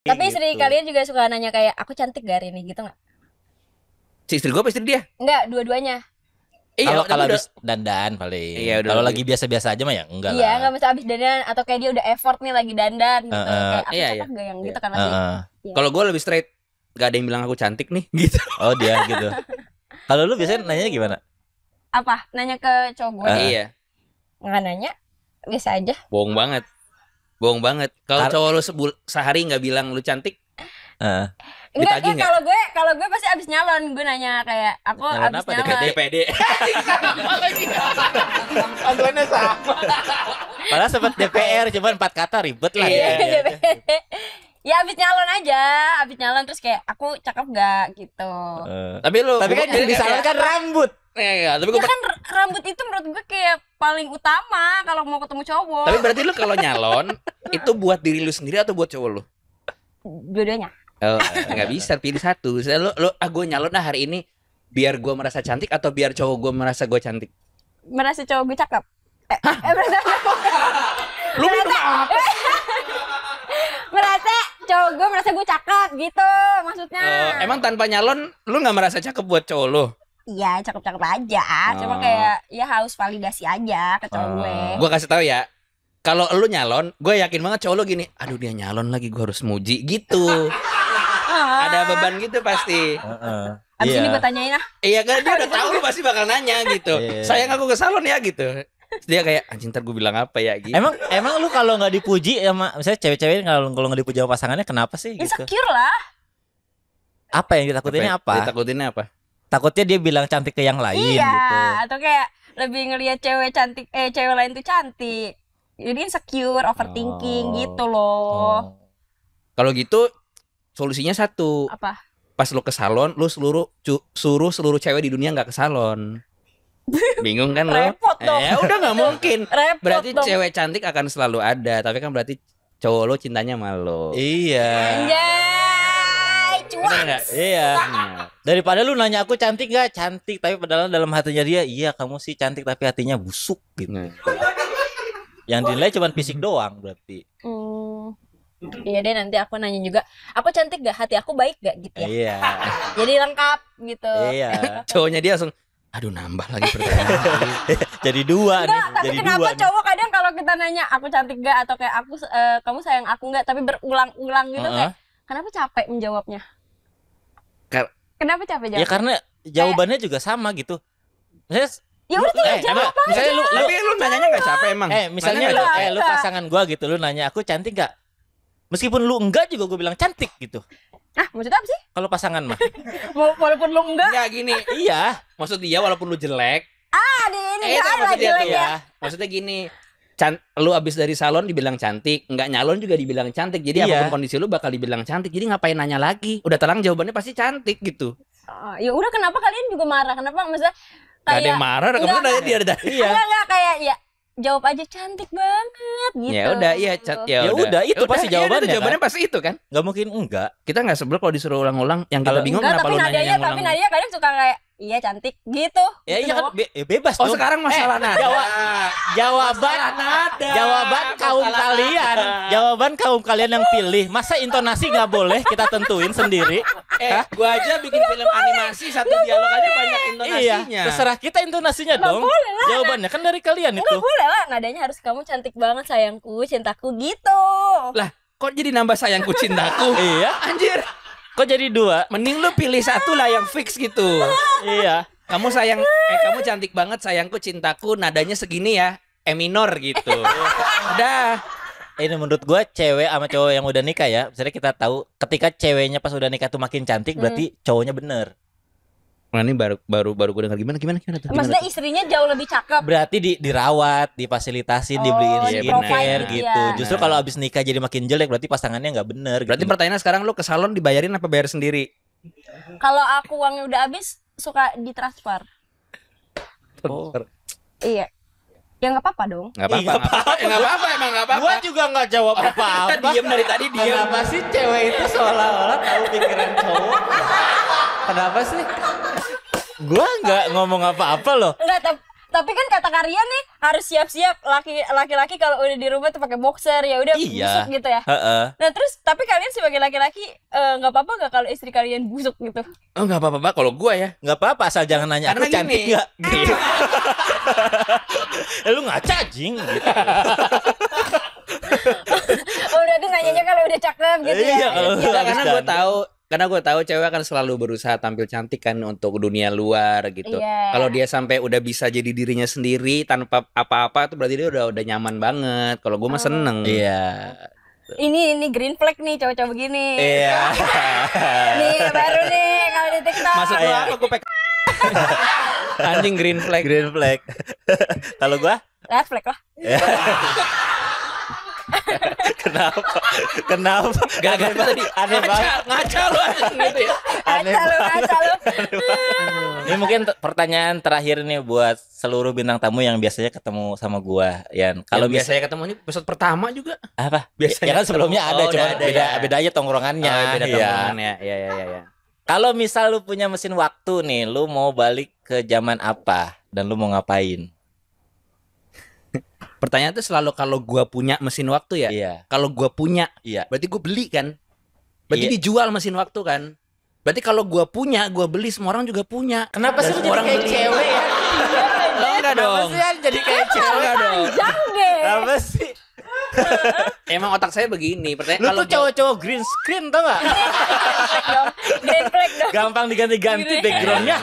Tapi gitu. kalian juga suka nanya kayak aku cantik gak hari ini gitu gak? Si istri gue apa istri dia? Enggak, dua-duanya. Iya, kalau kalau habis dandan paling. Iya, kalau lagi biasa-biasa aja mah ya enggak iya, lah. Iya, enggak mesti habis dandan atau kayak dia udah effort nih lagi dandan gitu. Uh, uh, kayak iya, iya. gak yang gitu iya. gitu kan Uh, uh. Iya. Kalau gue lebih straight, gak ada yang bilang aku cantik nih gitu. Oh, dia gitu. kalau lu biasanya nanya gimana? Apa? Nanya ke cowok gue? Uh, iya. Enggak nanya. Biasa aja. Bohong banget bohong banget kalau Kar- cowok lu sebul sehari nggak bilang lu cantik uh. Enggak, enggak? kalau gue kalau gue pasti abis nyalon gue nanya kayak aku nyalon abis apa? nyalon DPD Pantuannya sama Padahal sempat DPR cuma empat kata ribet lah ya, ya abis nyalon aja abis nyalon terus kayak aku cakep gak gitu uh, tapi lu tapi kan jadi disalon gitu. kan rambut Iya, iya, iya. Tapi gue ya kan rambut itu menurut gue kayak paling utama kalau mau ketemu cowok. Tapi berarti lu kalau nyalon itu buat diri lu sendiri atau buat cowok lu? Dua-duanya. Oh, nggak bisa pilih satu. Saya lu, lu ah gue nyalon ah hari ini biar gua merasa cantik atau biar cowok gua merasa gua cantik? Merasa cowok gue cakep. Eh, eh merasa Lu minum apa? merasa cowok gue merasa gua cakep gitu maksudnya. Uh, emang tanpa nyalon lu nggak merasa cakep buat cowok lu? Iya, cakep-cakep aja cuma oh. kayak ya harus validasi aja ke cowok gue oh. gue kasih tahu ya kalau lu nyalon gue yakin banget cowok lu gini aduh dia nyalon lagi gue harus muji gitu ah. ada beban gitu pasti Abis yeah. ini iya. gue tanyain ah. Iya kan dia udah tahu lu pasti bakal nanya gitu. Yeah. Sayang aku ke salon ya gitu. dia kayak anjing ntar gue bilang apa ya gitu. Emang emang lu kalau nggak dipuji sama misalnya cewek-cewek kalau kalau nggak dipuji sama pasangannya kenapa sih gitu? Insecure lah. Apa yang ditakutinnya apa? Ditakutinnya apa? takutnya dia bilang cantik ke yang lain iya, gitu atau kayak lebih ngeliat cewek cantik eh cewek lain tuh cantik jadi insecure overthinking oh. gitu loh oh. kalau gitu solusinya satu apa pas lu ke salon lu seluruh cu, suruh seluruh cewek di dunia nggak ke salon bingung kan lo ya eh, udah nggak mungkin Repot berarti dong. cewek cantik akan selalu ada tapi kan berarti cowok lo cintanya malu iya Anjay cuan. Iya. Daripada lu nanya aku cantik gak? Cantik, tapi padahal dalam hatinya dia, iya kamu sih cantik tapi hatinya busuk gitu. Nah. Yang dinilai cuma fisik doang berarti. Hmm. Iya deh nanti aku nanya juga Aku cantik gak? Hati aku baik gak? gitu ya Iya Jadi lengkap gitu Iya Cowoknya dia langsung Aduh nambah lagi pertanyaan Jadi dua Nggak, nih tapi Jadi kenapa dua cowok nih. kadang kalau kita nanya Aku cantik gak? Atau kayak aku uh, Kamu sayang aku gak? Tapi berulang-ulang gitu uh -uh. kayak Kenapa capek menjawabnya? Kar Kenapa capek jawab? Ya karena jawabannya kayak... juga sama gitu. Misalnya, Ya udah tinggal eh, jawab apa misalnya lu, lu, lu nanyanya gak capek emang Eh misalnya lu, eh, lu pasangan gue gitu Lu nanya aku cantik gak Meskipun lu enggak juga gue bilang cantik gitu Ah, maksudnya apa sih? Kalau pasangan mah. walaupun lu enggak. Enggak gini. iya, maksud dia walaupun lu jelek. Ah, di ini eh, enggak ada jelek ya. Iya. Maksudnya gini, can lu abis dari salon dibilang cantik, nggak nyalon juga dibilang cantik. Jadi iya. apapun kondisi lu bakal dibilang cantik. Jadi ngapain nanya lagi? Udah terang jawabannya pasti cantik gitu. Oh, ya udah kenapa kalian juga marah? Kenapa maksudnya kayak Gak ada yang marah, kamu nanya dia ada. Iya. nggak enggak kayak ya jawab aja cantik banget gitu. Ya udah, iya cat gitu. ya, ya, udah. itu pasti ya jawabannya. jawabannya kan? pasti itu kan? nggak mungkin enggak. Kita nggak sebel kalau disuruh ulang-ulang yang kita bingung enggak, kenapa lu nanya yang ulang. Ya, tapi nanya kadang suka kayak iya cantik gitu. Ya gitu iya kan be ya bebas Oh dong. sekarang masalah eh, nada. Jawa jawaban masalah nada. Jawaban kaum masalah kalian, nada. jawaban kaum kalian yang pilih. Masa intonasi nggak boleh kita tentuin sendiri? Eh, Hah? gua aja bikin film boleh. animasi satu gak dialog boleh. aja banyak iya, intonasinya. Iya, terserah kita intonasinya gak dong. Boleh lah, Jawabannya kan dari kalian gak itu. Gak boleh lah, nadanya harus kamu cantik banget sayangku, cintaku gitu. Lah, kok jadi nambah sayangku cintaku? iya, anjir. Kok jadi dua? Mending lu pilih satu lah yang fix gitu. iya. Kamu sayang, eh kamu cantik banget, sayangku, cintaku, nadanya segini ya, E minor gitu. Udah. Ini menurut gua cewek sama cowok yang udah nikah ya, misalnya kita tahu ketika ceweknya pas udah nikah tuh makin cantik, hmm. berarti cowoknya bener. Nah, ini baru baru baru gue dengar gimana gimana gimana, tuh. Maksudnya istrinya jauh lebih cakep. Berarti di, dirawat, difasilitasi, oh, dibeliin skincare gitu. gitu. Nah. Justru kalau abis nikah jadi makin jelek berarti pasangannya nggak bener. Berarti gitu. pertanyaannya sekarang lo ke salon dibayarin apa bayar sendiri? Kalau aku uangnya udah abis suka ditransfer. Oh. Iya. Ya nggak apa-apa dong. Nggak apa-apa. Nggak apa-apa. Emang nggak apa-apa. Gua juga nggak jawab apa-apa. Kita diam dari tadi diam. Kenapa sih cewek itu seolah-olah tahu pikiran cowok? Kenapa sih? Gua nggak ngomong apa-apa loh. Enggak, tapi tapi kan kata karya nih harus siap-siap laki laki-laki kalau udah di rumah tuh pakai boxer ya udah iya. busuk gitu ya. Uh -uh. Nah terus tapi kalian sebagai laki-laki eh, nggak -laki, uh, apa-apa nggak kalau istri kalian busuk gitu? Oh nggak apa-apa kalau gua ya nggak apa-apa asal jangan nanya Karena aku cantik nggak. Gitu. Eh, lu nggak cacing gitu. oh tuh nanyanya kalau udah cakep gitu ya. Iya, kalau ya, karena gue tahu karena gue tahu cewek akan selalu berusaha tampil cantik kan untuk dunia luar gitu. Yeah. Kalau dia sampai udah bisa jadi dirinya sendiri tanpa apa-apa tuh berarti dia udah udah nyaman banget. Kalau gue mah oh. seneng. Iya. Yeah. Ini ini green flag nih cowok-cowok begini. Iya. Yeah. nih baru nih kalau di TikTok. Maksud gue apa? Gue Anjing green flag. Green flag. kalau gue? Red flag lah. Kenapa? Kenapa? Gak aneh tadi Aneh banget. Ngaca lu gitu ya. Aneh ngaca lu. Ini mungkin pertanyaan terakhir nih buat seluruh bintang tamu yang biasanya ketemu sama gua, Yan. Kalau ya, biasanya ketemu ini episode pertama juga. Apa? Ya, biasanya. Ya kan sebelumnya ada, oh, cuma ada, beda ya. beda aja tongkrongannya. Oh, beda iya. tongkrongannya. Ya ya ya ya. Kalau misal lu punya mesin waktu nih, lu mau balik ke zaman apa dan lu mau ngapain? pertanyaan tuh selalu kalau gua punya mesin waktu ya iya. kalau gua punya iya. berarti gua beli kan berarti iya. dijual mesin waktu kan berarti kalau gua punya gua beli semua orang juga punya kenapa sih orang kayak beli. cewek ya lo enggak dong sih jadi kayak cewek dong apa sih Emang otak saya begini. Pertanyaan kalau tuh cowok-cowok green screen tau gak? Gampang diganti-ganti backgroundnya.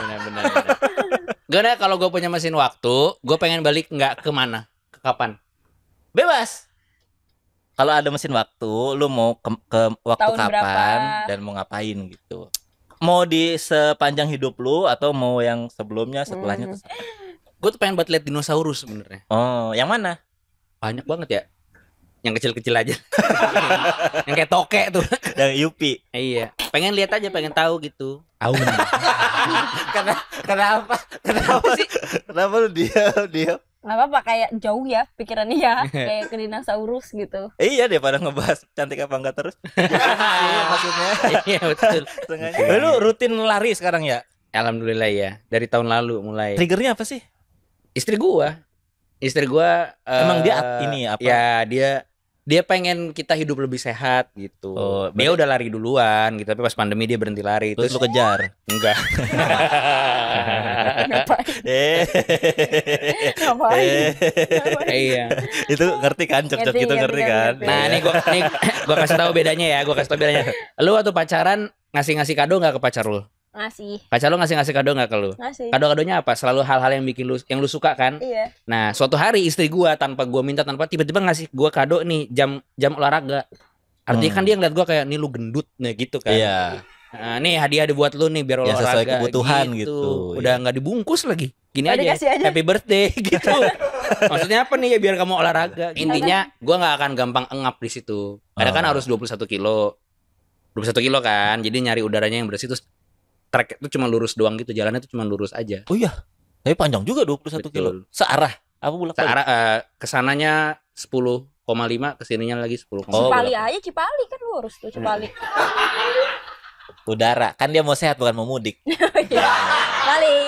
Gak ada kalau gue punya mesin waktu, gue pengen balik nggak kemana? kapan? Bebas. Kalau ada mesin waktu, lu mau ke, ke waktu Tahun kapan berapa? dan mau ngapain gitu. Mau di sepanjang hidup lu atau mau yang sebelumnya, setelahnya hmm. Gue tuh pengen buat lihat dinosaurus sebenarnya. Oh, yang mana? Banyak banget ya. Yang kecil-kecil aja. yang kayak tokek tuh. Yang Yupi. Iya. Pengen lihat aja, pengen tahu gitu. Aun. Karena kenapa? Kenapa sih? Kenapa lu dia, diam? nggak apa-apa kayak jauh ya pikirannya ya kayak ke dinosaurus gitu iya deh pada ngebahas cantik apa enggak terus iya maksudnya iya betul lu rutin lari sekarang ya alhamdulillah ya dari tahun lalu mulai triggernya apa sih istri gua istri gua emang uh, dia eh, ini apa ya dia dia pengen kita hidup lebih sehat gitu. Oh, dia udah lari duluan gitu, tapi pas pandemi dia berhenti lari. Terus, terus lu kejar? Enggak. Iya. Itu ngerti kan, cocok gitu ngerti kan? Nah, ini gua nih gua kasih tahu bedanya ya, gua kasih tahu bedanya. Lu waktu pacaran ngasih-ngasih kado nggak ke pacar lu? ngasih pacar lu ngasih ngasih kado nggak ke lu ngasih kado kadonya apa selalu hal-hal yang bikin lu yang lu suka kan iya nah suatu hari istri gua tanpa gua minta tanpa tiba-tiba ngasih gua kado nih jam jam olahraga artinya kan hmm. kan dia ngeliat gua kayak nih lu gendut nih gitu kan iya Nah, nih hadiah buat lu nih biar ya, olahraga sesuai kebutuhan gitu. gitu. Udah iya. nggak dibungkus lagi. Gini oh, aja, aja, happy birthday gitu. Maksudnya apa nih ya biar kamu olahraga? Gitu. Intinya gua nggak akan gampang engap di situ. Karena oh. kan ah. harus 21 kilo. 21 kilo kan. Jadi nyari udaranya yang bersih terus track itu cuma lurus doang gitu, jalannya itu cuma lurus aja. Oh iya. Tapi panjang juga 21 Betul. kilo. Searah. Apa bulat? Searah uh, kesananya sepuluh koma lima kesininya lagi sepuluh koma oh, Cipali aja Cipali kan lurus tuh Cipali udara kan dia mau sehat bukan mau mudik iya. Balik